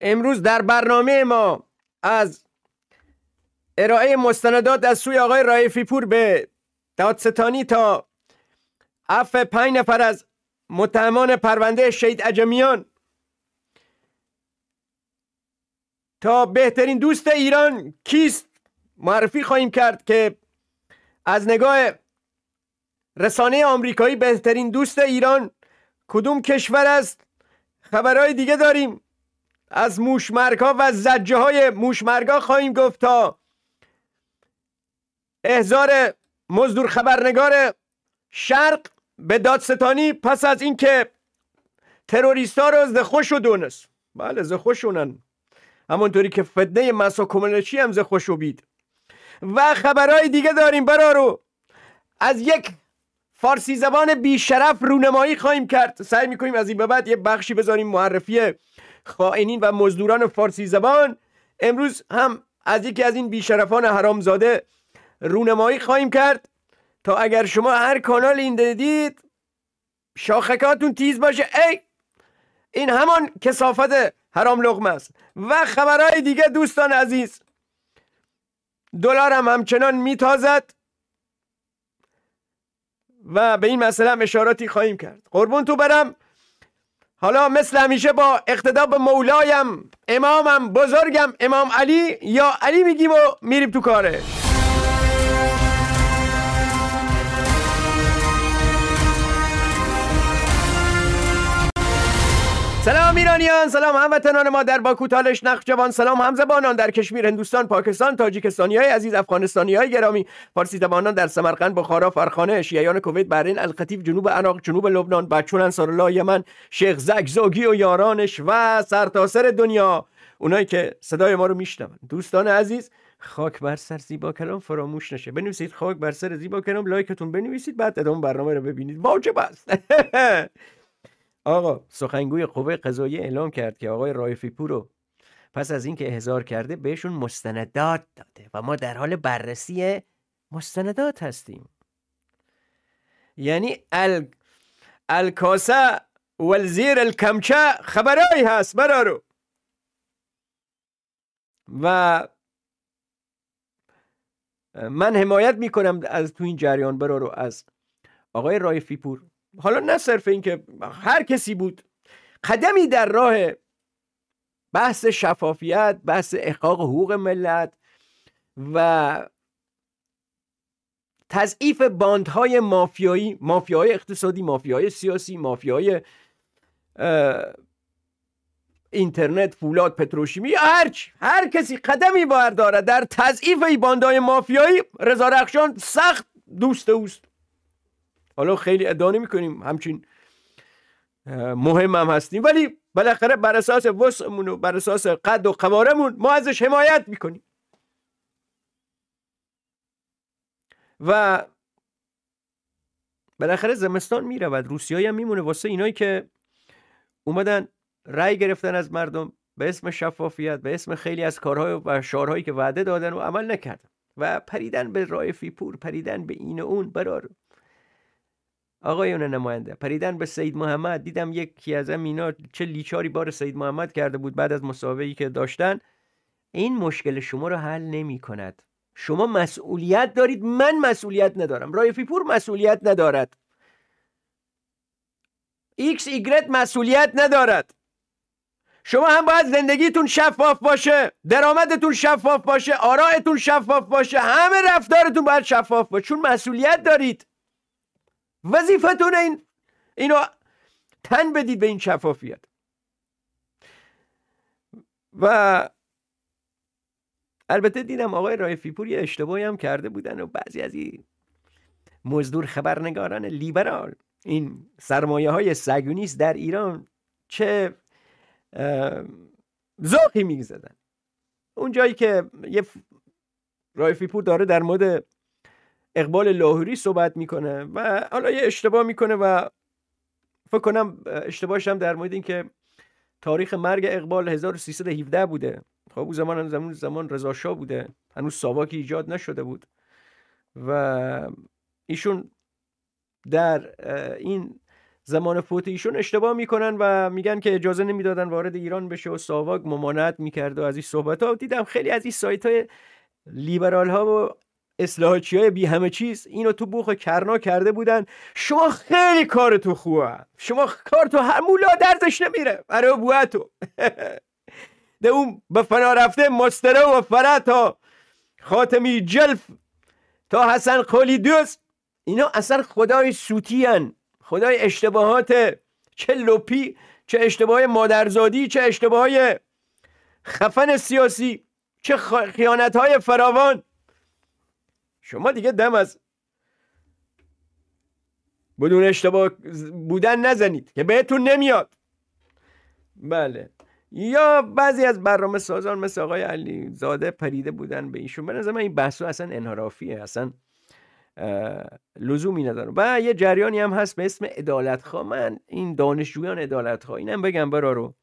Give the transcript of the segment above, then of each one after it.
امروز در برنامه ما از ارائه مستندات از سوی آقای رایفی پور به دادستانی تا اف پنج نفر از متهمان پرونده شهید عجمیان تا بهترین دوست ایران کیست معرفی خواهیم کرد که از نگاه رسانه آمریکایی بهترین دوست ایران کدوم کشور است خبرهای دیگه داریم از موشمرگ ها و زجه های موشمرگ ها خواهیم گفت تا احزار مزدور خبرنگار شرق به دادستانی پس از اینکه تروریست ها رو خوش و دونست بله زخوشونن همونطوری که فدنه مسا کمونشی هم زخوش و بید و خبرهای دیگه داریم رو از یک فارسی زبان بیشرف رونمایی خواهیم کرد سعی میکنیم از این به بعد یه بخشی بذاریم معرفی خائنین و مزدوران فارسی زبان امروز هم از یکی از این بیشرفان حرامزاده رونمایی خواهیم کرد تا اگر شما هر کانال این دیدید شاخکاتون تیز باشه ای این همان کسافت حرام لغمه است و خبرهای دیگه دوستان عزیز دلارم هم همچنان میتازد و به این مسئله هم اشاراتی خواهیم کرد قربون تو برم حالا مثل همیشه با اقتدا به مولایم امامم بزرگم امام علی یا علی میگیم و میریم تو کاره سلام ایرانیان سلام هموطنان ما در باکو تالش نخجوان سلام بانان در کشمیر هندوستان پاکستان تاجیکستانی های عزیز افغانستانی های گرامی فارسی زبانان در سمرقند بخارا فرخانه شیعیان کویت بحرین القطیف جنوب عراق جنوب لبنان بچون انصار الله یمن شیخ زگزاگی و یارانش و سرتاسر دنیا اونایی که صدای ما رو میشنون دوستان عزیز خاک بر سر زیبا کلام فراموش نشه بنویسید خاک بر سر زیبا کلام لایکتون بنویسید بعد ادامه برنامه رو ببینید واجب است آقا سخنگوی قوه قضایی اعلام کرد که آقای رایفی پور رو پس از اینکه احضار کرده بهشون مستندات داده و ما در حال بررسی مستندات هستیم یعنی ال الکاسه و الکمچه خبرایی هست برارو و من حمایت میکنم از تو این جریان برارو از آقای رایفی پور حالا نه صرف این که هر کسی بود قدمی در راه بحث شفافیت بحث احقاق حقوق ملت و تضعیف باندهای مافیایی مافیای اقتصادی مافیای سیاسی مافیای اینترنت فولاد پتروشیمی هرچ هر کسی قدمی بردارد در تضعیف باندهای مافیایی رضا سخت دوست اوست حالا خیلی ادعا نمیکنیم همچین مهم هم هستیم ولی بالاخره بر اساس وسعمون و بر اساس قد و قوارمون ما ازش حمایت میکنیم و بالاخره زمستان میرود روسیایی هم میمونه واسه اینایی که اومدن رأی گرفتن از مردم به اسم شفافیت به اسم خیلی از کارهای و شعارهایی که وعده دادن و عمل نکردن و پریدن به رای فیپور پریدن به این و اون برار آقایون نماینده پریدن به سید محمد دیدم یکی از اینا چه لیچاری بار سید محمد کرده بود بعد از مسابقه‌ای که داشتن این مشکل شما رو حل نمی کند شما مسئولیت دارید من مسئولیت ندارم رایفی پور مسئولیت ندارد ایکس ایگرت مسئولیت ندارد شما هم باید زندگیتون شفاف باشه درآمدتون شفاف باشه آرایتون شفاف باشه همه رفتارتون باید شفاف باشه چون مسئولیت دارید وظیفتون این اینو تن بدید به این شفافیت و البته دیدم آقای رایفی پور یه اشتباهی هم کرده بودن و بعضی از این مزدور خبرنگاران لیبرال این سرمایه های سگونیست در ایران چه ذوقی میگذدن اون جایی که یه رایفی پور داره در مورد اقبال لاهوری صحبت میکنه و حالا یه اشتباه میکنه و فکر کنم اشتباهش هم در مورد که تاریخ مرگ اقبال 1317 بوده خب اون زمان زمان زمان رضا بوده هنوز ساواکی ایجاد نشده بود و ایشون در این زمان فوت ایشون اشتباه میکنن و میگن که اجازه نمیدادن وارد ایران بشه و ساواک ممانعت میکرد و از این صحبت ها دیدم خیلی از این سایت های لیبرال ها و اصلاحاتی های بی همه چیز اینو تو بوخ کرنا کرده بودن شما خیلی کار تو خوبه شما کار تو همولا درزش نمیره برای تو ده اون به فنا رفته مستره و فره تا خاتمی جلف تا حسن خالی دوست اینا اصلا خدای سوتی هن. خدای اشتباهات چه لپی چه اشتباه مادرزادی چه اشتباه خفن سیاسی چه خیانت های فراوان شما دیگه دم از بدون اشتباه بودن نزنید که بهتون نمیاد بله یا بعضی از برنامه سازان مثل آقای علی زاده پریده بودن به ایشون من این بحثو اصلا انحرافیه اصلا لزومی نداره و یه جریانی هم هست به اسم خواه من این دانشجویان ادالت خواه اینم بگم برارو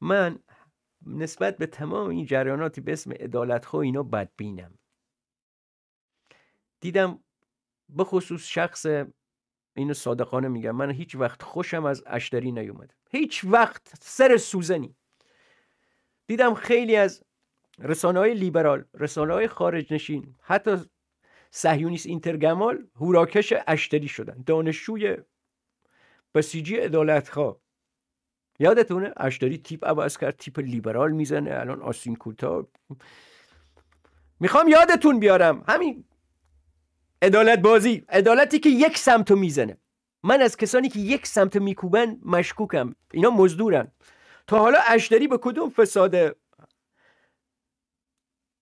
من نسبت به تمام این جریاناتی به اسم عدالت اینا بدبینم دیدم به خصوص شخص اینو صادقانه میگم من هیچ وقت خوشم از اشتری نیومده هیچ وقت سر سوزنی دیدم خیلی از رسانه های لیبرال رسانه های خارج نشین حتی سهیونیس اینترگمال هوراکش اشتری شدن دانشجوی بسیجی خواه یادتونه اشتری تیپ عوض کرد تیپ لیبرال میزنه الان آسین کوتا میخوام یادتون بیارم همین عدالت بازی عدالتی که یک سمتو میزنه من از کسانی که یک سمت میکوبن مشکوکم اینا مزدورن تا حالا اشدری به کدوم فساد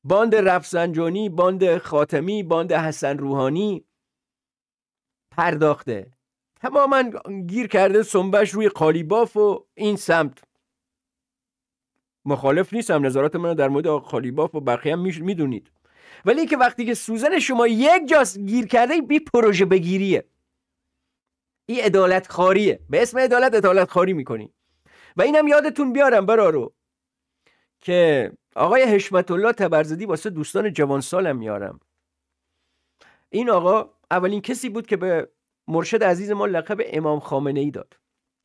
باند رفسنجانی باند خاتمی باند حسن روحانی پرداخته تماما گیر کرده سنبش روی قالیباف و این سمت مخالف نیستم نظرات من در مورد قالیباف و بقیه هم میدونید ولی که وقتی که سوزن شما یک جاست گیر کرده بی پروژه بگیریه این عدالت خاریه به اسم عدالت عدالت خاری میکنی و اینم یادتون بیارم برارو که آقای حشمت الله تبرزدی واسه دوستان جوان سالم میارم این آقا اولین کسی بود که به مرشد عزیز ما لقب امام خامنه ای داد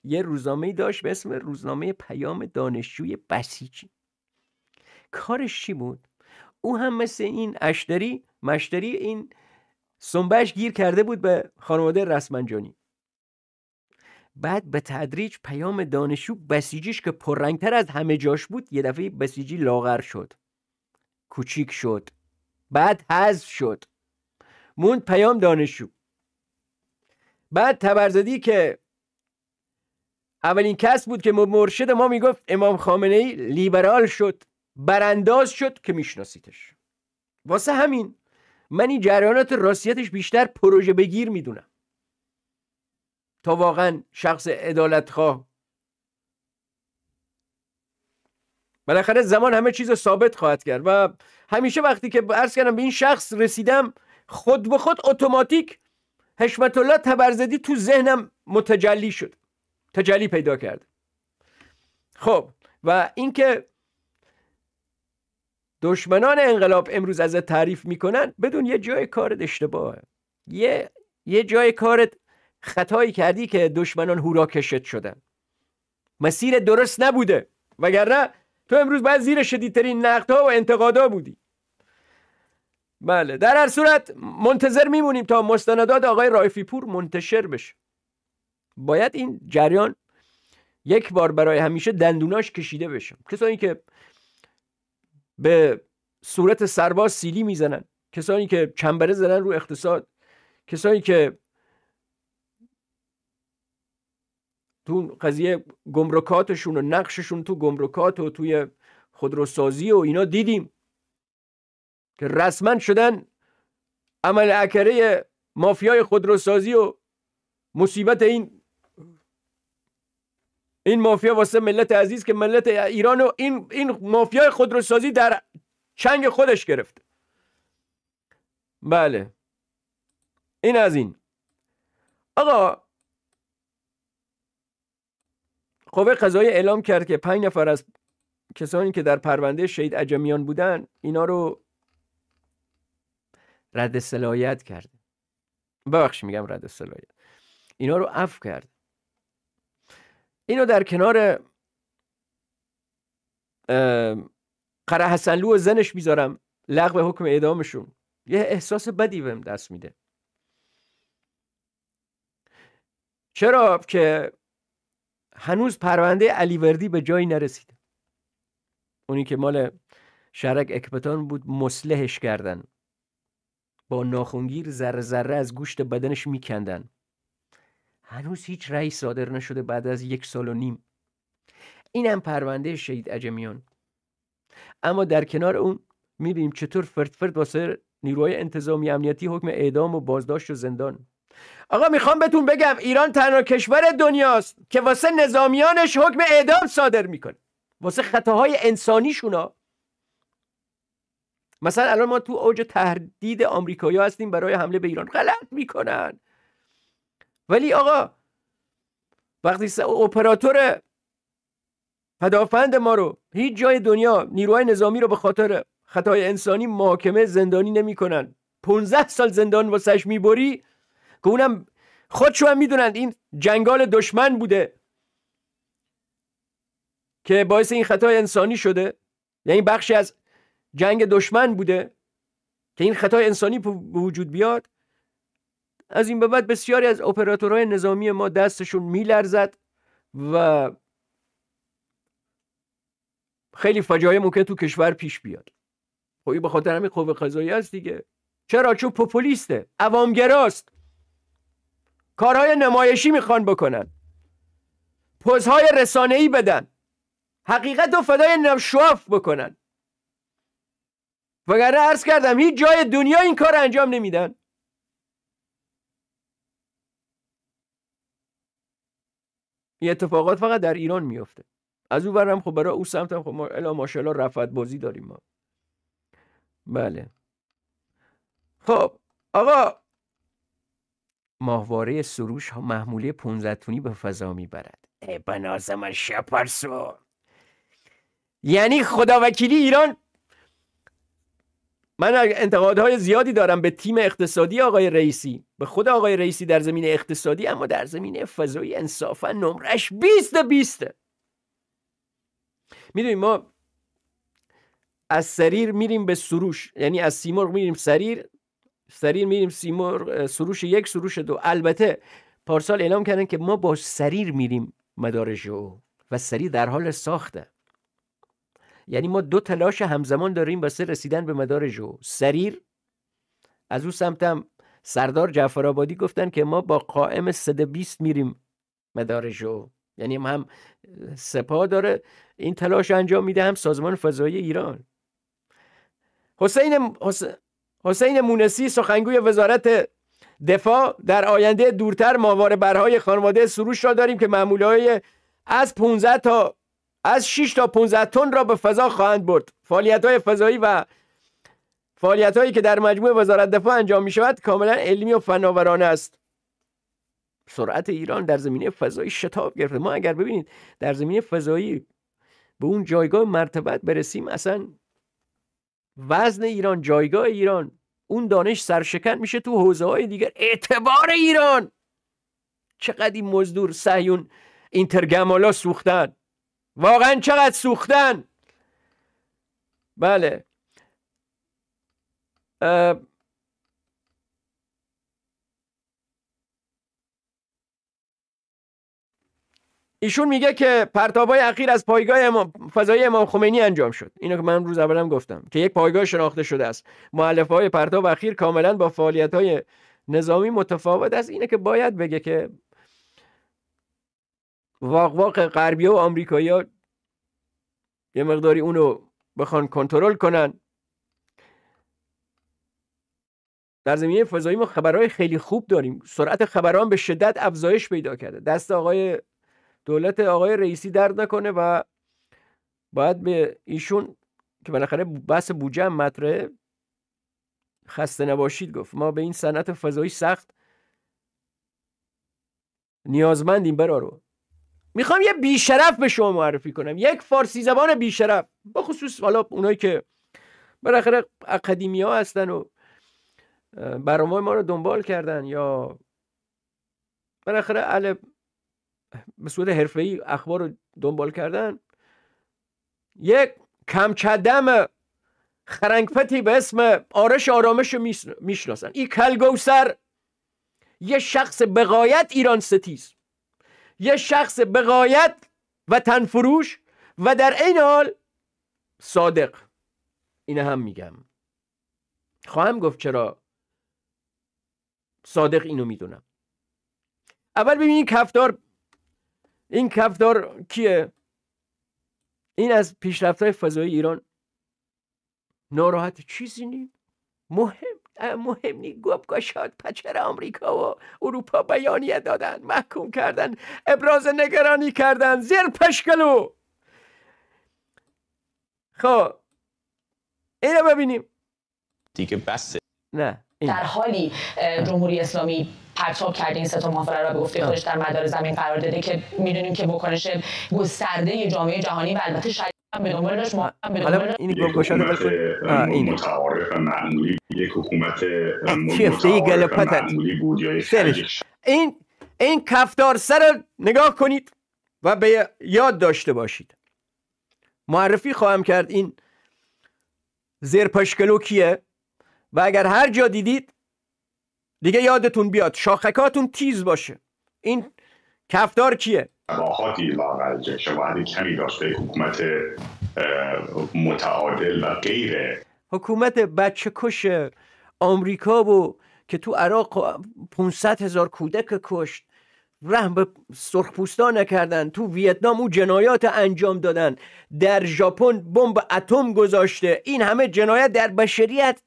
یه روزنامه ای داشت به اسم روزنامه پیام دانشجوی بسیجی کارش چی بود او هم مثل این اشتری مشتری این سنبهش گیر کرده بود به خانواده رسمنجانی بعد به تدریج پیام دانشجو بسیجیش که پررنگتر از همه جاش بود یه دفعه بسیجی لاغر شد کوچیک شد بعد حذف شد موند پیام دانشجو بعد تبرزدی که اولین کس بود که مرشد ما میگفت امام خامنه ای لیبرال شد برانداز شد که میشناسیدش واسه همین من این جریانات راستیتش بیشتر پروژه بگیر میدونم تا واقعا شخص عدالتخواه بالاخره زمان همه چیز ثابت خواهد کرد و همیشه وقتی که عرض کردم به این شخص رسیدم خود به خود اتوماتیک حشمت الله تبرزدی تو ذهنم متجلی شد تجلی پیدا کرد خب و اینکه دشمنان انقلاب امروز ازت تعریف میکنن بدون یه جای کارت اشتباهه یه یه جای کارت خطایی کردی که دشمنان هورا کشت شدن مسیر درست نبوده وگرنه تو امروز باید زیر شدیدترین نقدها و انتقادا بودی بله در هر صورت منتظر میمونیم تا مستندات آقای رایفی پور منتشر بشه باید این جریان یک بار برای همیشه دندوناش کشیده بشه کسایی که به صورت سرباز سیلی میزنن کسانی که چنبره زدن رو اقتصاد کسانی که تو قضیه گمرکاتشون و نقششون تو گمرکات و توی خودروسازی و اینا دیدیم که رسما شدن عمل عکره مافیای خودروسازی و مصیبت این این مافیا واسه ملت عزیز که ملت ایران و این این مافیای خودروسازی در چنگ خودش گرفته بله این از این آقا قوه خب قضایی اعلام کرد که پنج نفر از کسانی که در پرونده شهید عجمیان بودن اینا رو رد سلایت کرد ببخش میگم رد سلایت اینا رو عفو کرد اینو در کنار قره حسنلو و زنش میذارم لغو حکم اعدامشون یه احساس بدی بهم دست میده چرا که هنوز پرونده وردی به جایی نرسید اونی که مال شرک اکبتان بود مسلحش کردن با ناخونگیر ذره ذره از گوشت بدنش میکندن هنوز هیچ رأی صادر نشده بعد از یک سال و نیم اینم پرونده شهید عجمیان اما در کنار اون میبینیم چطور فرد واسه نیروهای انتظامی امنیتی حکم اعدام و بازداشت و زندان آقا میخوام بهتون بگم ایران تنها کشور دنیاست که واسه نظامیانش حکم اعدام صادر میکنه واسه خطاهای انسانیشونا مثلا الان ما تو اوج تهدید آمریکایی هستیم برای حمله به ایران غلط میکنن ولی آقا وقتی اپراتور پدافند ما رو هیچ جای دنیا نیروهای نظامی رو به خاطر خطای انسانی محاکمه زندانی نمیکنن 15 سال زندان واسش میبری که اونم خودشو هم میدونن این جنگال دشمن بوده که باعث این خطای انسانی شده یعنی بخشی از جنگ دشمن بوده که این خطای انسانی به وجود بیاد از این به بعد بسیاری از اپراتورهای نظامی ما دستشون میلرزد و خیلی فجایع ممکن تو کشور پیش بیاد خب به خاطر همین قوه قضاییه است دیگه چرا چون پوپولیسته عوامگراست کارهای نمایشی میخوان بکنن پوزهای ای بدن حقیقت و فدای نمشواف بکنن وگرنه عرض کردم هیچ جای دنیا این کار انجام نمیدن این اتفاقات فقط در ایران میفته از اون برم خب برای او سمتم خب ما الا ماشاءالله رفعت بازی داریم ما بله خب آقا ماهواره سروش محموله پونزتونی به فضا میبرد ای بنازم شپرسو یعنی خداوکیلی ایران من انتقادهای زیادی دارم به تیم اقتصادی آقای رئیسی به خود آقای رئیسی در زمین اقتصادی اما در زمین فضایی انصافا نمرش 20 بیسته میدونیم ما از سریر میریم به سروش یعنی از سیمرغ میریم سریر سریر میریم سیمرغ سروش یک سروش دو البته پارسال اعلام کردن که ما با سریر میریم مدارش او و سریر در حال ساخته یعنی ما دو تلاش همزمان داریم واسه رسیدن به مدار جو سریر از اون سمتم سردار جعفرآبادی گفتن که ما با قائم 120 میریم مدار جو یعنی هم سپاه داره این تلاش انجام میده هم سازمان فضایی ایران حسین حسین مونسی سخنگوی وزارت دفاع در آینده دورتر ماواره برهای خانواده سروش را داریم که معموله های از 15 تا از 6 تا 15 تن را به فضا خواهند برد فعالیت های فضایی و فعالیت هایی که در مجموع وزارت دفاع انجام می شود کاملا علمی و فناورانه است سرعت ایران در زمینه فضایی شتاب گرفته ما اگر ببینید در زمینه فضایی به اون جایگاه مرتبت برسیم اصلا وزن ایران جایگاه ایران اون دانش سرشکن میشه تو حوزه های دیگر اعتبار ایران چقدر این مزدور سهیون اینترگمالا سوختن واقعا چقدر سوختن بله ایشون میگه که پرتابای اخیر از پایگاه امام فضای امام خمینی انجام شد اینو که من روز اولم گفتم که یک پایگاه شناخته شده است معلفه های پرتاب اخیر کاملا با فعالیت های نظامی متفاوت است اینه که باید بگه که واق غربی و آمریکایی ها یه مقداری اونو بخوان کنترل کنن در زمینه فضایی ما خبرهای خیلی خوب داریم سرعت خبران به شدت افزایش پیدا کرده دست آقای دولت آقای رئیسی درد نکنه و باید به ایشون که بالاخره بحث بودجه هم مطرحه خسته نباشید گفت ما به این صنعت فضایی سخت نیازمندیم برارو میخوام یه بیشرف به شما معرفی کنم یک فارسی زبان بیشرف با خصوص حالا اونایی که بالاخره اکادمی ها هستن و برنامه ما رو دنبال کردن یا بالاخره اهل به صورت حرفه‌ای اخبار رو دنبال کردن یک کمچدم خرنگپتی به اسم آرش آرامش رو میشناسن این کلگوسر یه شخص بقایت ایران ستیز یه شخص بقایت و تنفروش و در این حال صادق این هم میگم خواهم گفت چرا صادق اینو میدونم اول ببینید کفدار این کفدار کیه این از پیشرفت های فضای ایران ناراحت چیزی نیست مهم مهم مهمنی گشاد پچر آمریکا و اروپا بیانیه دادن محکوم کردن ابراز نگرانی کردن زیر پشکلو خب اینو ببینیم دیگه بسته نه در حالی جمهوری اسلامی پرتاب کرده این ستا محفره را به گفته خودش در مدار زمین قرار داده که میدونیم که بکنش گسترده جامعه جهانی و البته این گل گشاده این این کفتار سر نگاه کنید و به یاد داشته باشید معرفی خواهم کرد این پشکلو کیه و اگر هر جا دیدید دیگه یادتون بیاد شاخکاتون تیز باشه این کفتار کیه واقعا کمی داشت حکومت متعادل و غیره حکومت بچه کش آمریکا و که تو عراق 500 هزار کودک کشت رحم به سرخپوستان نکردن تو ویتنام او جنایات انجام دادن در ژاپن بمب اتم گذاشته این همه جنایت در بشریت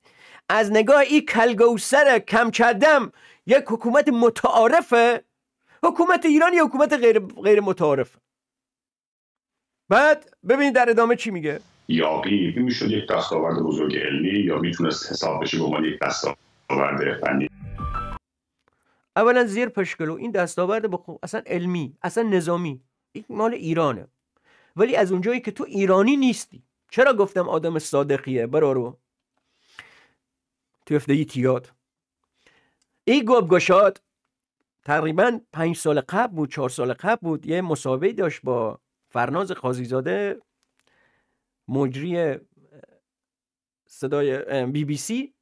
از نگاه ای کلگوسر کمچردم یک حکومت متعارفه حکومت ایران یه حکومت غیر, غیر متعارف بعد ببینید در ادامه چی میگه یاقی میشد یک دستاورد بزرگ علمی یا میتونست حساب بشه به عنوان یک دستاورد فنی اولا زیر پشکلو این دستاورد بخو... اصلا علمی اصلا نظامی این مال ایرانه ولی از اونجایی که تو ایرانی نیستی چرا گفتم آدم صادقیه برارو تو افده تیاد ای گاب گشاد تقریبا پنج سال قبل بود چهار سال قبل بود یه مسابقه داشت با فرناز قاضیزاده مجری صدای بی بی سی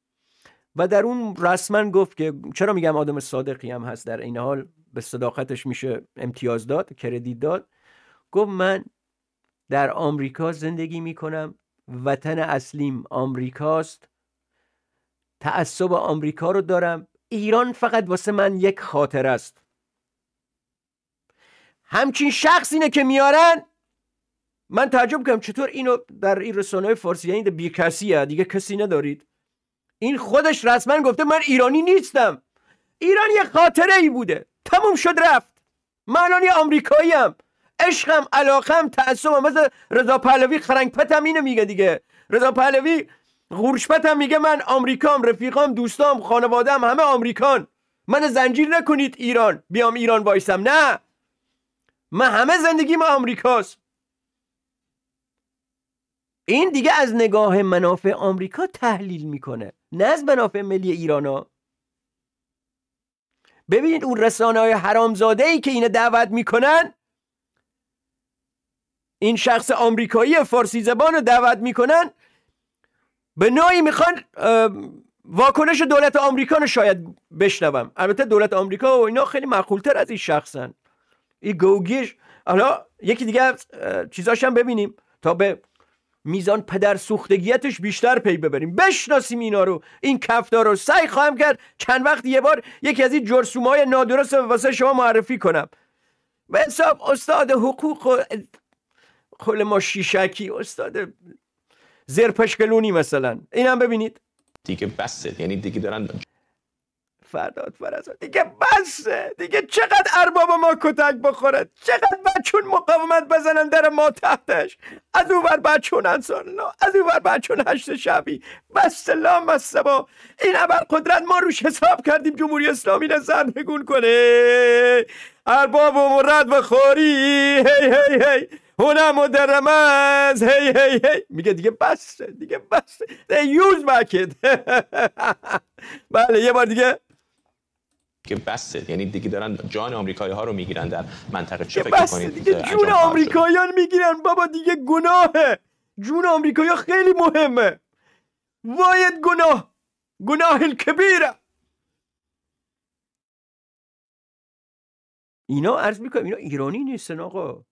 و در اون رسما گفت که چرا میگم آدم صادقی هم هست در این حال به صداقتش میشه امتیاز داد کردیت داد گفت من در آمریکا زندگی میکنم وطن اصلیم آمریکاست تعصب آمریکا رو دارم ایران فقط واسه من یک خاطر است همچین شخص اینه که میارن من تعجب کنم چطور اینو در این رسانه فارسی یعنی بی هست دیگه کسی ندارید این خودش رسما گفته من ایرانی نیستم ایران یه خاطره ای بوده تموم شد رفت من الان یه آمریکایی هم عشقم علاقم تعصبم مثل رضا پهلوی خرنگ پتم اینو میگه دیگه رضا پهلوی غرشبت هم میگه من آمریکام رفیقام دوستام خانوادم همه آمریکان من زنجیر نکنید ایران بیام ایران وایسم نه من همه زندگی ما آمریکاست این دیگه از نگاه منافع آمریکا تحلیل میکنه نه از منافع ملی ایرانا ببینید اون رسانه های حرامزاده ای که اینا دعوت میکنن این شخص آمریکایی فارسی زبان رو دعوت میکنن به نوعی میخوان واکنش دولت آمریکا رو شاید بشنوم البته دولت آمریکا و اینا خیلی معقولتر از این شخصن این گوگیش حالا یکی دیگه چیزاش هم ببینیم تا به میزان پدر سوختگیتش بیشتر پی ببریم بشناسیم اینا رو این کفتار رو سعی خواهم کرد چند وقت یه بار یکی از این جرسوم های نادرست واسه شما معرفی کنم و حساب استاد حقوق و خل ما شیشکی استاد زرپشکلونی مثلا اینم ببینید دیگه بسه یعنی دیگه دارن فرداد فرزاد دیگه بسه دیگه چقدر ارباب ما کتک بخوره چقدر بچون مقاومت بزنن در ما تحتش از او بر بچون انسان از او بر بچون هشت شبی بس سلام بس با این ابر قدرت ما روش حساب کردیم جمهوری اسلامی را گون کنه ارباب و مرد و خوری هی هی هی هنم و درمز هی هی هی میگه دیگه بس دیگه بس یوز مکت بله یه بار دیگه که بسه یعنی دیگه دارن جان آمریکایی ها رو میگیرن در منطقه چه فکر کنید دیگه جون آمریکاییان میگیرن بابا دیگه گناهه جون آمریکایی خیلی مهمه واید گناه گناه کبیره. اینا عرض میکنم اینا ایرانی نیستن آقا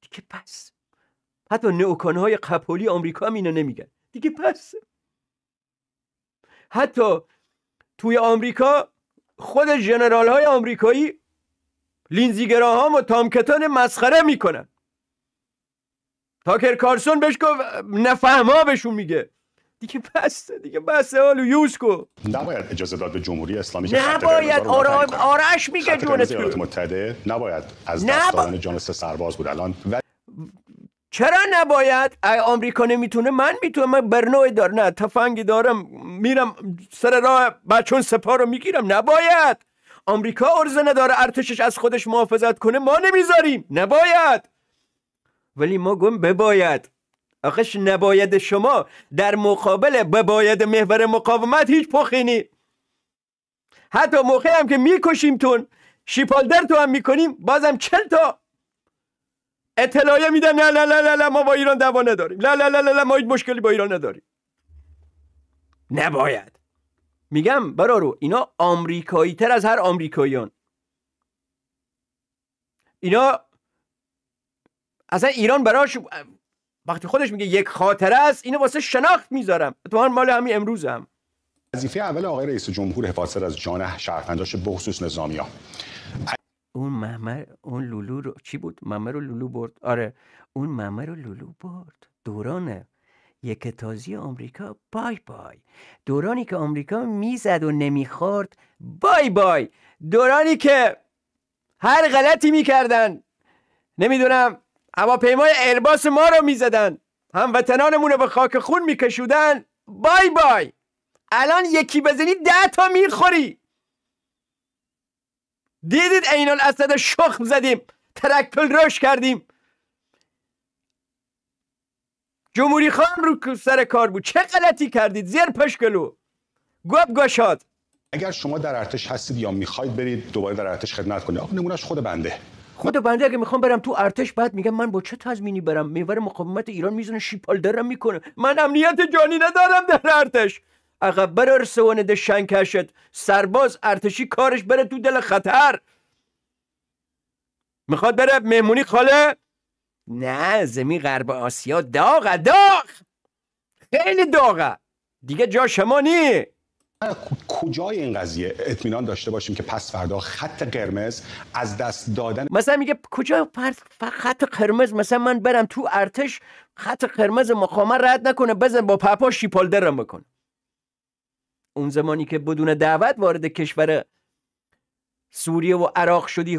دیگه پس حتی های قپولی آمریکا هم اینا نمیگن دیگه پس حتی توی آمریکا خود جنرال های آمریکایی ها و تامکتان مسخره میکنن تاکر کارسون بهش گفت نفهما بهشون میگه دیگه بسته دیگه بسته آلو یوز کو نباید اجازه داد به جمهوری اسلامی که نباید آرام آرش میگه جونت نباید از دست دادن جان سه سرباز بود الان چرا نباید آمریکا نمیتونه من میتونم من برنوی دار نه تفنگی دارم میرم سر راه بچون سپاه رو میگیرم نباید آمریکا ارزه نداره ارتشش از خودش محافظت کنه ما نمیذاریم نباید ولی ما گم بباید آخش نباید شما در مقابل بباید محور مقاومت هیچ پخینی حتی موقع هم که میکشیم تون شیپالدر تو هم میکنیم بازم چل تا اطلاعیه میدن نه نه نه ما با ایران دعوا نداریم نه نه نه نه ما هیچ مشکلی با ایران نداریم نباید میگم برارو اینا آمریکایی تر از هر آمریکاییان اینا اصلا ایران براش وقتی خودش میگه یک خاطره است اینو واسه شناخت میذارم اتفاقا مال همین امروز هم وظیفه اول آقای رئیس جمهور حفاظت از جان به خصوص ها اون محمد اون لولو رو چی بود ممه رو لولو برد آره اون ممه رو لولو برد دوران یک تازی آمریکا بای بای دورانی که آمریکا میزد و نمیخورد بای بای دورانی که هر غلطی میکردن نمیدونم هواپیمای ارباس ما رو میزدن هموطنانمون رو به خاک خون میکشودن بای بای الان یکی بزنی ده تا میخوری دیدید عین الاسد شخم زدیم ترکل روش کردیم جمهوری خان رو سر کار بود چه غلطی کردید زیر پشکلو گب گشاد اگر شما در ارتش هستید یا میخواید برید دوباره در ارتش خدمت کنید آقا نمونش خود بنده خود بنده اگه میخوام برم تو ارتش بعد میگم من با چه تضمینی برم میور مقاومت ایران میزنه شیپال میکنه من امنیت جانی ندارم در ارتش عقب برار ده شنکشت سرباز ارتشی کارش بره تو دل خطر میخواد بره مهمونی خاله نه زمین غرب آسیا داغ داغ خیلی داغه دیگه جا شما نیه کجای این قضیه اطمینان داشته باشیم که پس فردا خط قرمز از دست دادن مثلا میگه کجا خط قرمز مثلا من برم تو ارتش خط قرمز مقامه رد نکنه بزن با پاپا شیپال درم بکنه اون زمانی که بدون دعوت وارد کشور سوریه و عراق شدی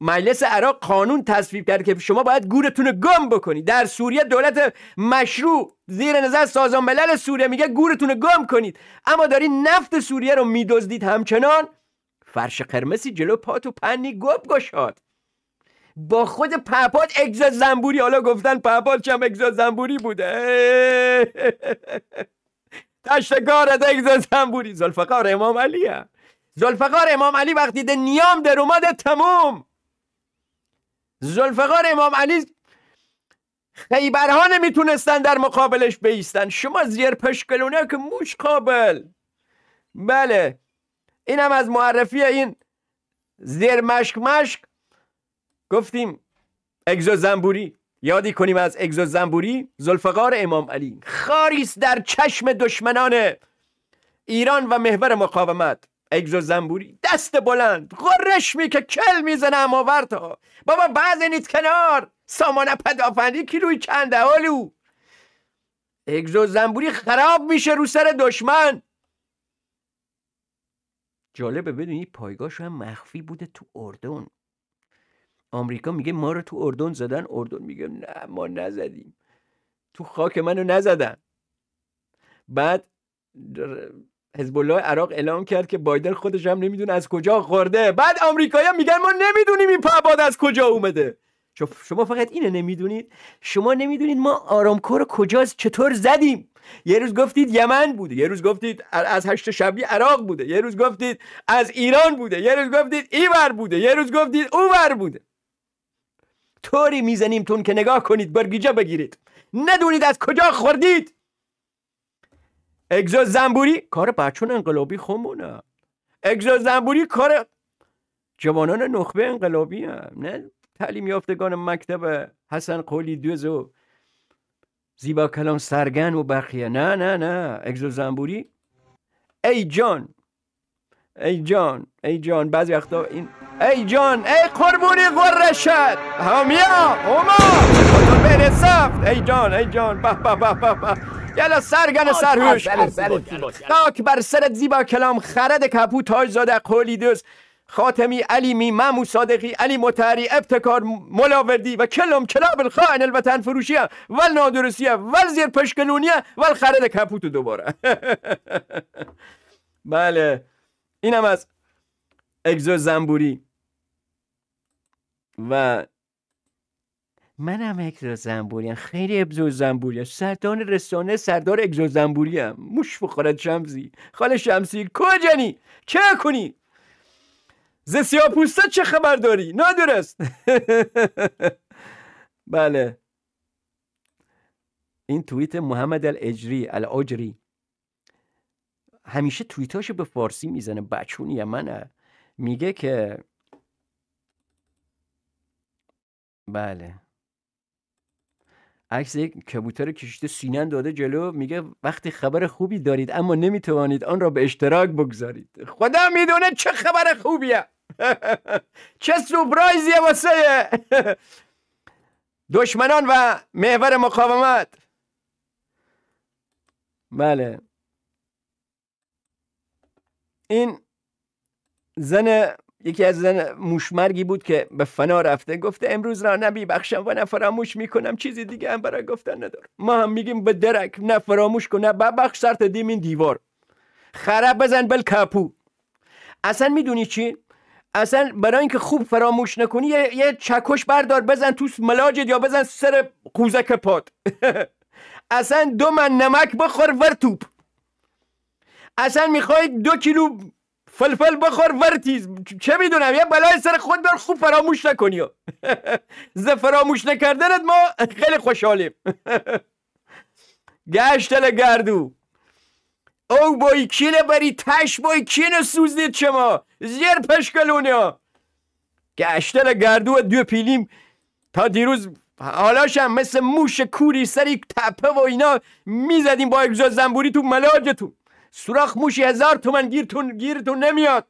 مجلس عراق قانون تصویب کرد که شما باید گورتون رو گم بکنی در سوریه دولت مشروع زیر نظر سازمان ملل سوریه میگه گورتون رو گم کنید اما داری نفت سوریه رو میدزدید همچنان فرش قرمزی جلو پات و پنی گب گشاد با خود پهپاد اگزا زنبوری حالا گفتن پهپاد چم اگزا زنبوری بوده تشتگارت اگزا زنبوری زلفقار امام علیه زلفقار امام علی وقتی ده نیام در اومده تموم زلفقار امام علی خیبرها نمیتونستن در مقابلش بیستن شما زیر پشکلونه که موش قابل بله اینم از معرفی این زیر مشک مشک گفتیم اگزو زنبوری یادی کنیم از اگزو زنبوری زلفقار امام علی خاریس در چشم دشمنان ایران و محور مقاومت اگزو زنبوری دست بلند غرش می که کل میزنه اماورتا بابا بعض نیت کنار سامانه پدافندی کی روی کنده هالو اگزو زنبوری خراب میشه رو سر دشمن جالبه بدونی پایگاهش هم مخفی بوده تو اردن آمریکا میگه ما رو تو اردن زدن اردن میگه نه ما نزدیم تو خاک منو نزدن بعد حزب الله عراق اعلام کرد که بایدن خودش هم نمیدونه از کجا خورده بعد آمریکایی‌ها میگن ما نمیدونیم این پهباد از کجا اومده شما فقط اینو نمیدونید شما نمیدونید ما آرامکو رو کجاست چطور زدیم یه روز گفتید یمن بوده یه روز گفتید از هشت شبی عراق بوده یه روز گفتید از ایران بوده یه روز گفتید ایور بوده یه روز گفتید اوور بوده طوری میزنیم تون که نگاه کنید برگیجه بگیرید ندونید از کجا خوردید اگزا زنبوری کار بچون انقلابی خمونه اگزا زنبوری کار جوانان نخبه انقلابی هم. نه تعلیم یافتگان مکتب حسن قولی دوز و زیبا کلام سرگن و بقیه نه نه نه اگزو زنبوری ای جان ای جان ای جان بعضی وقتا این ای جان ای قربونی قرشت همیا اوما ای جان ای جان به یلا سرگن سرهوش تاک بله، بله. بر سرت زیبا کلام خرد کپو تاج زاده قولی دوست خاتمی علی معمو صادقی علی متحری ابتکار ملاوردی و کلم کلاب الخائن الوطن ول و هم ول زیر پشکلونیه ول خرد کپوتو دوباره بله اینم از اگزو زنبوری و منم اگزو زنبوریم خیلی ابز زنبوریم سردان رسانه سردار اگزو زنبوریم موش بخورد شمسی خال شمسی کجانی چه کنی ز سیاپوستت چه خبر داری نادرست بله این توییت محمد الاجری الاجری همیشه توییتاشو به فارسی میزنه بچونی منه میگه که بله عکس یک کبوتر کشیده سینن داده جلو میگه وقتی خبر خوبی دارید اما نمیتوانید آن را به اشتراک بگذارید خدا میدونه چه خبر خوبیه چه سپرایزیه واسه دشمنان و محور مقاومت بله این زن یکی از زن موشمرگی بود که به فنا رفته گفته امروز را نبی بخشم و نفراموش میکنم چیزی دیگه هم برای گفتن ندار ما هم میگیم به درک نفراموش فراموش کن نه ببخش سرت دیم این دیوار خراب بزن بل کپو اصلا میدونی چی اصلا برای اینکه خوب فراموش نکنی یه, چکش بردار بزن تو ملاجت یا بزن سر قوزک پاد اصلا دو من نمک بخور ور توپ اصلا میخوای دو کیلو فلفل بخور ورتیز چه میدونم یه بلای سر خود بر خوب فراموش نکنی ز فراموش نکردنت ما خیلی خوشحالیم گشتل گردو او بای کینه بری تش بای کین سوزدید شما زیر پشکلونیا گشتل گردو دو پیلیم تا دیروز حالاشم مثل موش کوری سری تپه و اینا میزدیم با اگزا زنبوری تو ملاجتون سوراخ موشی هزار تومن گیرتون گیرتون نمیاد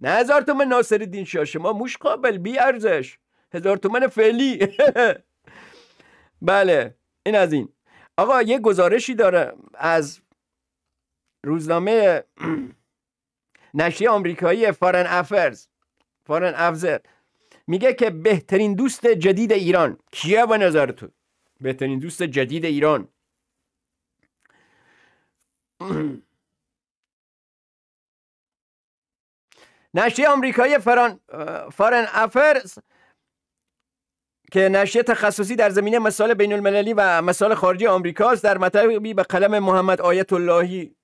نه هزار تومن ناصر دین شاه شما موش قابل بی ارزش هزار تومن فعلی بله این از این آقا یه گزارشی داره از روزنامه نشریه آمریکایی فارن افرز فارن افزر میگه که بهترین دوست جدید ایران کیه به نظر تو بهترین دوست جدید ایران نشریه آمریکایی فران... فارن افرز که نشریه تخصصی در زمینه مسائل بین المللی و مسائل خارجی است در مطلبی به قلم محمد آیت اللهی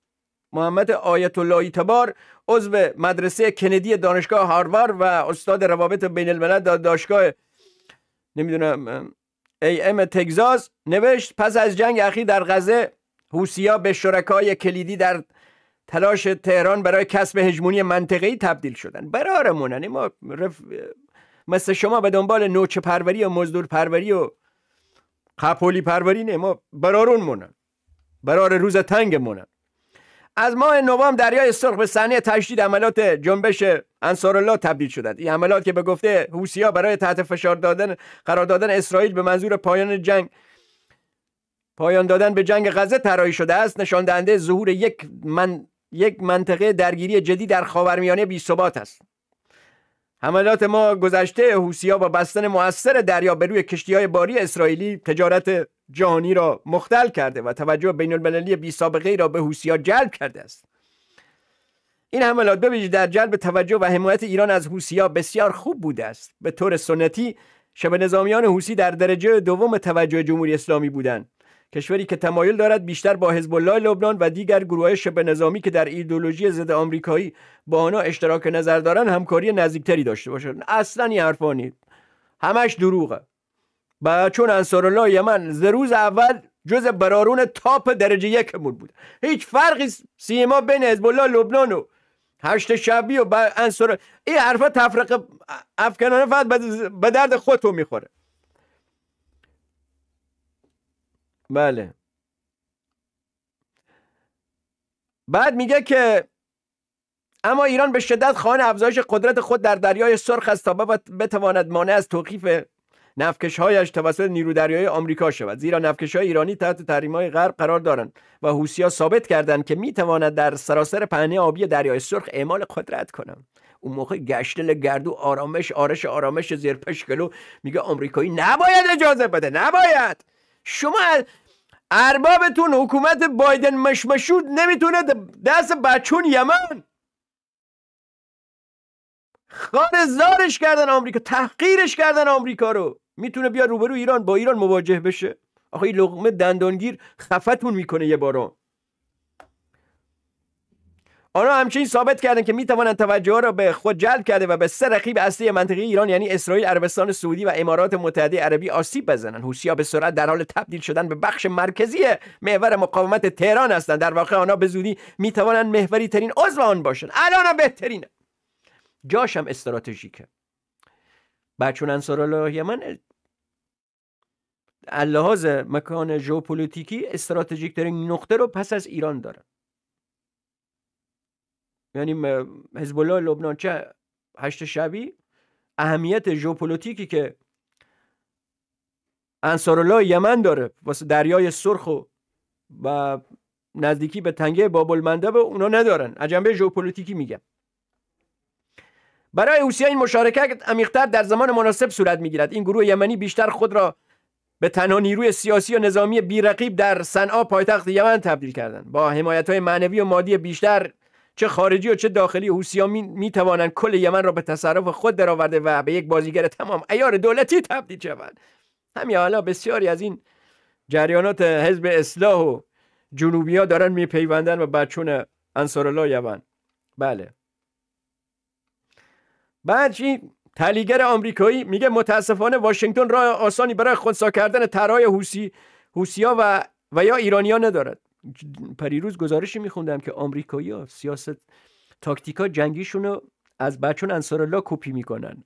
محمد آیت اللهی تبار عضو مدرسه کندی دانشگاه هاروارد و استاد روابط بین الملل دانشگاه نمیدونم ای ام تگزاس نوشت پس از جنگ اخیر در غزه حوسیا به شرکای کلیدی در تلاش تهران برای کسب هژمونی منطقی تبدیل شدن برارمونن یعنی ما رف... مثل شما به دنبال نوچ پروری و مزدور پروری و قپولی پروری نه ما برارون مونن برار روز تنگ مونن از ماه نوامبر دریای سرخ به صحنه تشدید عملات جنبش انصارالله تبدیل شدند این عملات که به گفته حوسی‌ها برای تحت فشار دادن قرار دادن اسرائیل به منظور پایان جنگ پایان دادن به جنگ غزه طراحی شده است نشان دهنده ظهور یک من... یک منطقه درگیری جدی در خاورمیانه بی ثبات است حملات ما گذشته حوسیا با بستن موثر دریا به روی کشتی های باری اسرائیلی تجارت جهانی را مختل کرده و توجه بین المللی بی را به حوسیا جلب کرده است این حملات به در جلب توجه و حمایت ایران از حوسیا بسیار خوب بوده است به طور سنتی شبه نظامیان حوسی در درجه دوم توجه جمهوری اسلامی بودند کشوری که تمایل دارد بیشتر با حزب الله لبنان و دیگر گروههای شبه نظامی که در ایدولوژی ضد آمریکایی با آنها اشتراک نظر دارند همکاری نزدیکتری داشته باشد. اصلا این حرفا نیست همش دروغه و چون الله یمن ز روز اول جز برارون تاپ درجه یکمون بود هیچ فرقی سیما بین حزب الله لبنان و هشت شبی و انصار این حرفا تفرقه افکنانه فقط به درد خودتو میخوره بله بعد میگه که اما ایران به شدت خان افزایش قدرت خود در دریای سرخ است تا بتواند مانع از توقیف هایش توسط نیرو دریایی آمریکا شود زیرا های ایرانی تحت های غرب قرار دارند و ها ثابت کردند که میتواند در سراسر پهنه آبی دریای سرخ اعمال قدرت کنم اون موقع گشتل گردو آرامش آرش آرامش زیر پشکلو میگه آمریکایی نباید اجازه بده نباید شما اربابتون حکومت بایدن مشمشود نمیتونه دست بچون یمن خار زارش کردن آمریکا تحقیرش کردن آمریکا رو میتونه بیا روبرو ایران با ایران مواجه بشه آخه این لقمه دندانگیر خفتون میکنه یه باران آنها همچنین ثابت کردند که میتوانند توجه را به خود جلب کرده و به سه رقیب اصلی منطقه ایران یعنی اسرائیل، عربستان سعودی و امارات متحده عربی آسیب بزنند. حوسیا به سرعت در حال تبدیل شدن به بخش مرکزی محور مقاومت تهران هستن. در واقع آنها به زودی میتوانند محوری ترین عضو آن باشند. الان هم بهترینه. جاش هم استراتژیکه. بچون انصار الله یمن اللحاظ مکان ژئوپلیتیکی استراتژیک ترین نقطه رو پس از ایران دارن یعنی حزب الله لبنان چه هشت شبی اهمیت ژئوپلیتیکی که انصار الله یمن داره واسه دریای سرخ و, و نزدیکی به تنگه باب المندب اونا ندارن عجنبه ژئوپلیتیکی میگم برای اوسیا این مشارکت عمیقتر در زمان مناسب صورت میگیرد این گروه یمنی بیشتر خود را به تنها نیروی سیاسی و نظامی بیرقیب در صنعا پایتخت یمن تبدیل کردن با حمایت های معنوی و مادی بیشتر چه خارجی و چه داخلی حوسیا می, می کل یمن را به تصرف خود درآورده و به یک بازیگر تمام ایار دولتی تبدیل شوند همین حالا بسیاری از این جریانات حزب اصلاح و جنوبی ها دارن میپیوندن و بچون انصارالله یمن بله بعد تلیگر آمریکایی میگه متاسفانه واشنگتن راه آسانی برای خونسا کردن طرای حوسی ها و و یا ها ندارد پریروز گزارشی میخوندم که ها سیاست تاکتیکا جنگیشون رو از بچون انصارالله کپی میکنن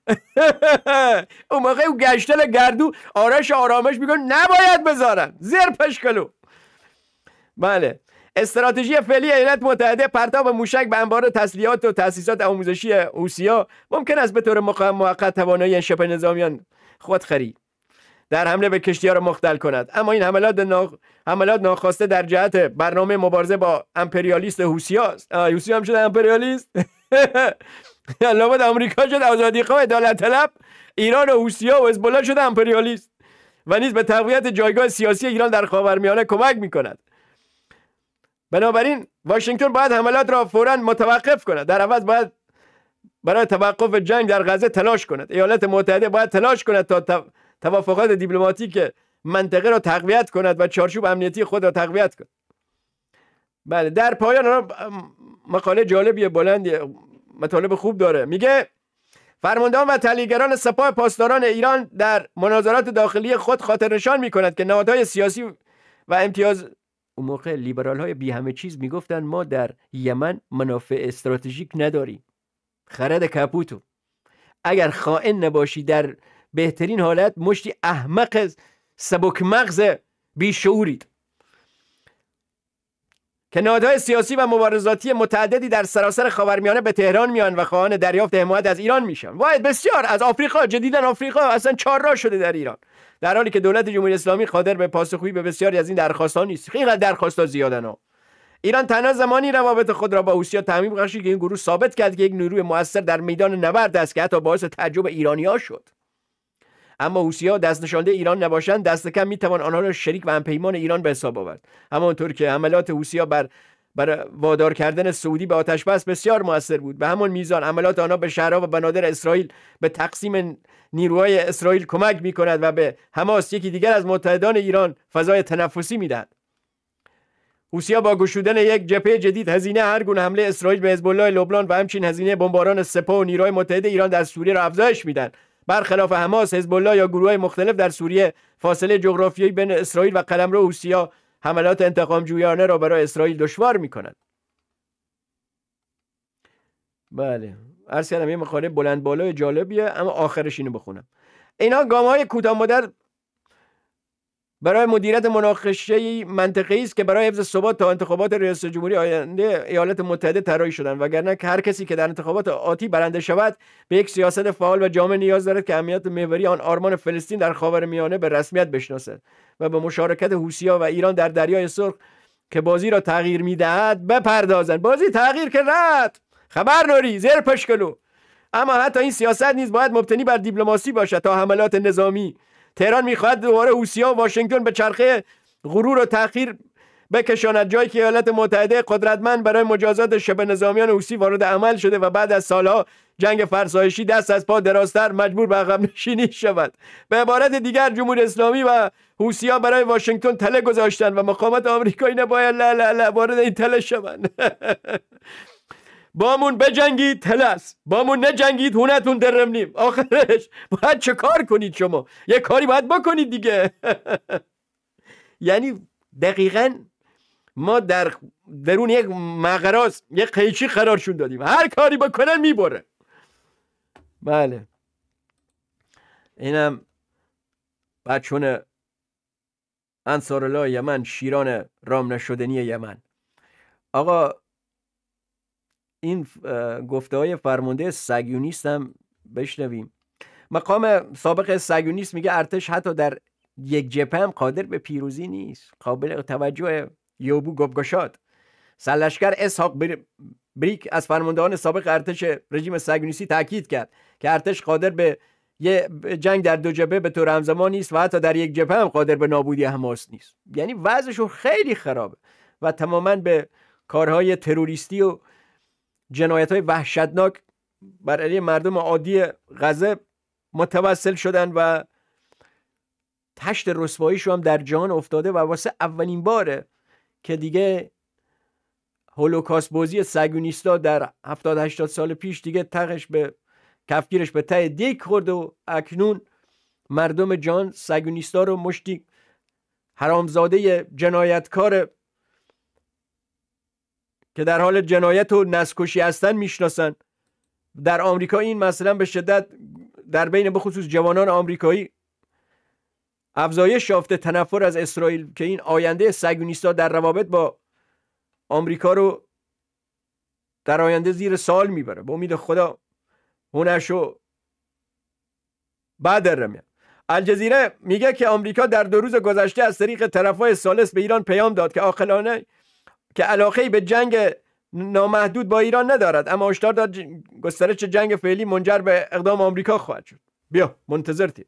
اون موقع اون گشتل گردو آرش آرامش میکن نباید بذارن زیر پشکلو بله استراتژی فعلی ایالات متحده پرتاب موشک به انبار تسلیحات و تاسیسات آموزشی اوسیا ممکن است به طور موقت توانایی شبه نظامیان خرید در حمله به کشتی ها را مختل کند اما این حملات, ناخ... حملات ناخواسته در جهت برنامه مبارزه با امپریالیست حوسی است حوسی هم شده امپریالیست لابد آمریکا شد آزادی خواه دالت طلب ایران و حوسی و حزب شده امپریالیست و نیز به تقویت جایگاه سیاسی ایران در خاورمیانه کمک می کند بنابراین واشنگتن باید حملات را فورا متوقف کند در عوض باید برای توقف جنگ در غزه تلاش کند ایالات متحده باید تلاش کند تا توافقات دیپلماتیک منطقه را تقویت کند و چارچوب امنیتی خود را تقویت کند بله در پایان مقاله جالبی بلندی مطالب خوب داره میگه فرماندهان و تلیگران سپاه پاسداران ایران در مناظرات داخلی خود خاطر نشان می کند که نهادهای سیاسی و امتیاز اون موقع لیبرال های بی همه چیز میگفتن ما در یمن منافع استراتژیک نداریم خرد کپوتو اگر خائن نباشی در بهترین حالت مشتی احمق سبک مغز بیشعورید که نهادهای سیاسی و مبارزاتی متعددی در سراسر خاورمیانه به تهران میان و خواهان دریافت حمایت از ایران میشن واید بسیار از آفریقا جدیدن آفریقا اصلا را شده در ایران در حالی که دولت جمهوری اسلامی قادر به پاسخگویی به بسیاری از این درخواست ها نیست خیلی درخواست ها زیادن ها ایران تنها زمانی روابط خود را با روسیه تعمیم بخشید که این گروه ثابت کرد که یک نیروی موثر در میدان نبرد است که حتی باعث تعجب ایرانیا شد اما ها دست نشانده ایران نباشند دست کم میتوان آنها را شریک و همپیمان ایران به حساب آورد همانطور که حملات ها بر بر وادار کردن سعودی به آتش بس بسیار موثر بود به همان میزان عملات آنها به شهرها و بنادر اسرائیل به تقسیم نیروهای اسرائیل کمک می کند و به حماس یکی دیگر از متحدان ایران فضای تنفسی دهد. حوسیا با گشودن یک جبهه جدید هزینه هر گونه حمله اسرائیل به حزب لبنان و همچنین هزینه بمباران سپاه و نیروهای متحد ایران در سوریه را افزایش میدن برخلاف حماس حزب الله یا گروه مختلف در سوریه فاصله جغرافیایی بین اسرائیل و قلمرو اوسیا حملات انتقام جویانه را برای اسرائیل دشوار می بله عرض یه مقاله بلند بالای جالبیه اما آخرش اینو بخونم اینا گام های کوتاه مدت برای مدیریت مناقشه منطقه‌ای است که برای حفظ ثبات تا انتخابات ریاست جمهوری آینده ایالات متحده طراحی شدند وگرنه هر کسی که در انتخابات آتی برنده شود به یک سیاست فعال و جامع نیاز دارد که اهمیت محوری آن آرمان فلسطین در خاورمیانه به رسمیت بشناسد و به مشارکت حوسیا و ایران در دریای سرخ که بازی را تغییر میدهد بپردازند بازی تغییر که خبر نوری زیر پشکلو اما حتی این سیاست نیز باید مبتنی بر دیپلماسی باشد تا حملات نظامی تهران میخواهد دوباره اوسیا و واشنگتن به چرخه غرور و تأخیر بکشاند جایی که ایالات متحده قدرتمند برای مجازات شبه نظامیان اوسی وارد عمل شده و بعد از سالها جنگ فرسایشی دست از پا درازتر مجبور به عقب نشینی شود به عبارت دیگر جمهوری اسلامی و ها برای واشنگتن تله گذاشتند و مقامات آمریکایی نباید لا لا لا وارد این تله شوند بامون بجنگید تلس بامون نجنگید هونتون نیم آخرش باید چه کار کنید شما یه کاری باید بکنید دیگه یعنی دقیقا ما در درون یک مغراس یک قیچی قرارشون دادیم هر کاری بکنن میبره بله اینم بچون انصار الله یمن شیران رام نشدنی یمن آقا این گفته های فرمانده سگیونیست هم بشنویم مقام سابق سگیونیست میگه ارتش حتی در یک جبهه هم قادر به پیروزی نیست قابل توجه یوبو گبگشاد سلشکر اسحاق بریک از فرماندهان سابق ارتش رژیم سگیونیستی تاکید کرد که ارتش قادر به یه جنگ در دو جبهه به طور همزمان نیست و حتی در یک جبهه هم قادر به نابودی حماس نیست یعنی وضعشون خیلی خرابه و تماما به کارهای تروریستی و جنایت های وحشتناک بر علیه مردم عادی غزه متوسل شدن و تشت رسواییشو هم در جهان افتاده و واسه اولین باره که دیگه هولوکاست بازی سگونیستا در 70 80 سال پیش دیگه تقش به کفگیرش به ته دیک خورد و اکنون مردم جان سگونیستا رو مشتی حرامزاده جنایتکار که در حال جنایت و نسکشی هستن میشناسن در آمریکا این مثلا به شدت در بین بخصوص جوانان آمریکایی افزایش یافته تنفر از اسرائیل که این آینده سگونیستا در روابط با آمریکا رو در آینده زیر سال میبره با امید خدا هنشو بعد رمیم الجزیره میگه که آمریکا در دو روز گذشته از طریق طرفای سالس به ایران پیام داد که آخلانه که علاقه به جنگ نامحدود با ایران ندارد اما هشدار داد گسترش جنگ فعلی منجر به اقدام آمریکا خواهد شد بیا منتظرتیم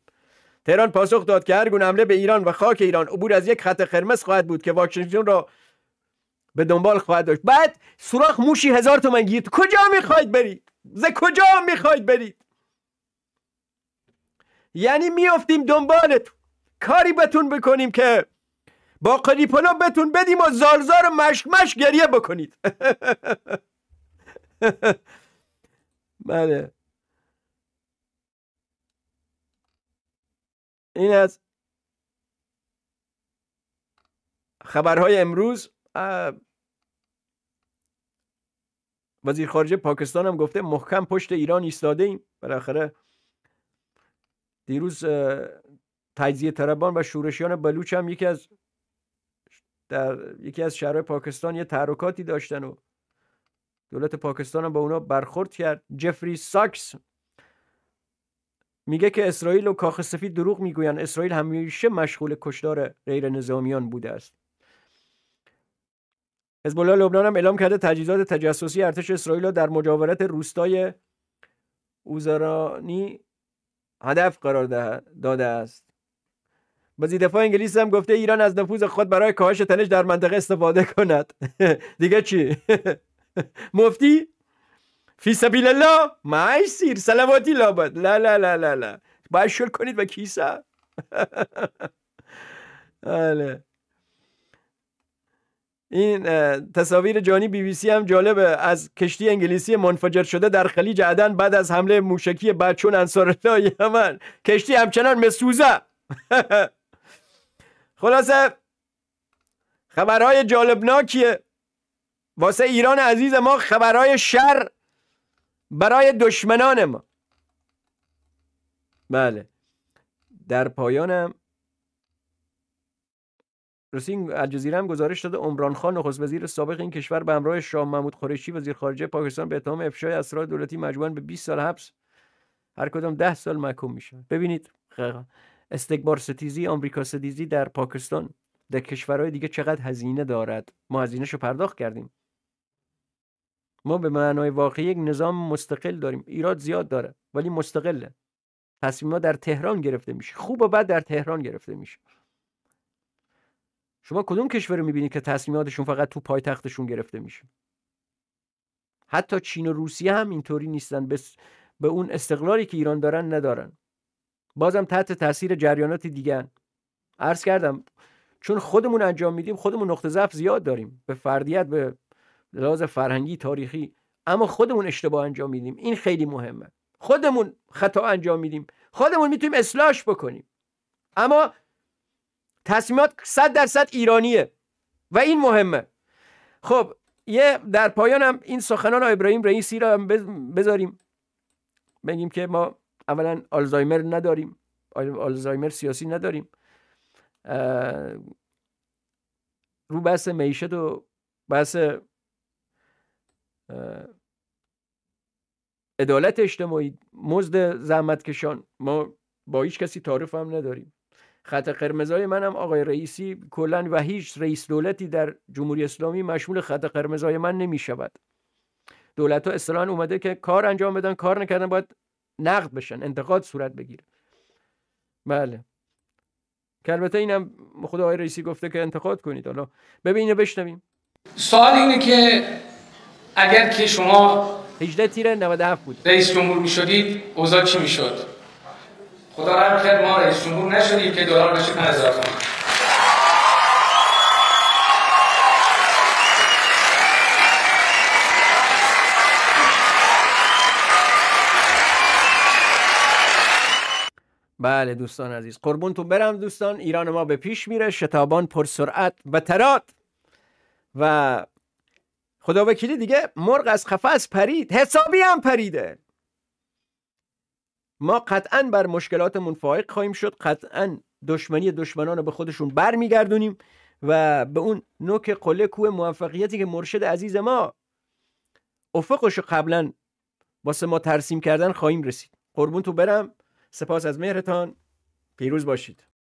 تهران پاسخ داد که هر گونه حمله به ایران و خاک ایران عبور از یک خط قرمز خواهد بود که واشنگتن را به دنبال خواهد داشت بعد سوراخ موشی هزار تومن گیر کجا میخواید برید ز کجا میخواید برید یعنی میافتیم دنبالتون کاری بتون بکنیم که با قلیپلا بتون بدیم و زارزار مشمش گریه بکنید بله این از خبرهای امروز وزیر خارجه پاکستان هم گفته محکم پشت ایران ایستاده ایم بالاخره دیروز تجزیه تربان و شورشیان بلوچ هم یکی از در یکی از شهرهای پاکستان یه تحرکاتی داشتن و دولت پاکستان هم با اونا برخورد کرد جفری ساکس میگه که اسرائیل و کاخ سفید دروغ میگویند اسرائیل همیشه مشغول کشدار غیر نظامیان بوده است حزب لبنان هم اعلام کرده تجهیزات تجسسی ارتش اسرائیل را در مجاورت روستای اوزرانی هدف قرار داده است بازی دفاع انگلیس هم گفته ایران از نفوذ خود برای کاهش تنش در منطقه استفاده کند دیگه چی مفتی فی سبیل الله سیر سلواتی لابد لا لا لا لا لا باید شل کنید و کیسه آله این تصاویر جانی بی بی سی هم جالبه از کشتی انگلیسی منفجر شده در خلیج عدن بعد از حمله موشکی بچون انصار الله یمن کشتی همچنان مسوزه خلاصه خبرهای جالبناکیه واسه ایران عزیز ما خبرهای شر برای دشمنان ما بله در پایانم رسین الجزیره هم گزارش داده عمران خان نخست وزیر سابق این کشور به همراه شاه محمود قریشی وزیر خارجه پاکستان به اتهام افشای اسرار دولتی مجبورن به 20 سال حبس هر کدام 10 سال محکوم میشن ببینید خیلی استکبار ستیزی آمریکا ستیزی در پاکستان در کشورهای دیگه چقدر هزینه دارد ما هزینهش رو پرداخت کردیم ما به معنای واقعی یک نظام مستقل داریم ایراد زیاد داره ولی مستقله تصمیم در تهران گرفته میشه خوب و بد در تهران گرفته میشه شما کدوم کشور رو میبینید که تصمیماتشون فقط تو پایتختشون گرفته میشه حتی چین و روسیه هم اینطوری نیستن به, به اون استقلالی که ایران دارن ندارن بازم تحت تاثیر جریانات دیگه عرض کردم چون خودمون انجام میدیم خودمون نقطه ضعف زیاد داریم به فردیت به لحاظ فرهنگی تاریخی اما خودمون اشتباه انجام میدیم این خیلی مهمه خودمون خطا انجام میدیم خودمون میتونیم اصلاحش بکنیم اما تصمیمات صد درصد ایرانیه و این مهمه خب یه در پایانم این سخنان ابراهیم رئیسی را بذاریم بگیم که ما اولا آلزایمر نداریم آلزایمر سیاسی نداریم رو بحث معیشت و بحث عدالت اجتماعی مزد کشان ما با هیچ کسی تعارف هم نداریم خط قرمزای منم آقای رئیسی کلا و هیچ رئیس دولتی در جمهوری اسلامی مشمول خط قرمزای من نمی شود دولت ها اصطلاحا اومده که کار انجام بدن کار نکردن باید نقد بشن انتقاد صورت بگیره بله که البته اینم خود آقای رئیسی گفته که انتقاد کنید حالا ببینید بشنویم سوال اینه که اگر که شما 18 تیر 97 بود رئیس جمهور می شدید اوضاع چی می شد خدا رحم کرد ما رئیس جمهور نشدیم که دلار بشه 5000 تومان بله دوستان عزیز قربونتون برم دوستان ایران ما به پیش میره شتابان پر سرعت و ترات و خدا وکیلی دیگه مرغ از قفس پرید حسابی هم پریده ما قطعا بر مشکلاتمون فائق خواهیم شد قطعا دشمنی دشمنان رو به خودشون برمیگردونیم و به اون نوک قله کوه موفقیتی که مرشد عزیز ما افقش قبلا واسه ما ترسیم کردن خواهیم رسید قربون تو برم سپاس از مهرتان پیروز باشید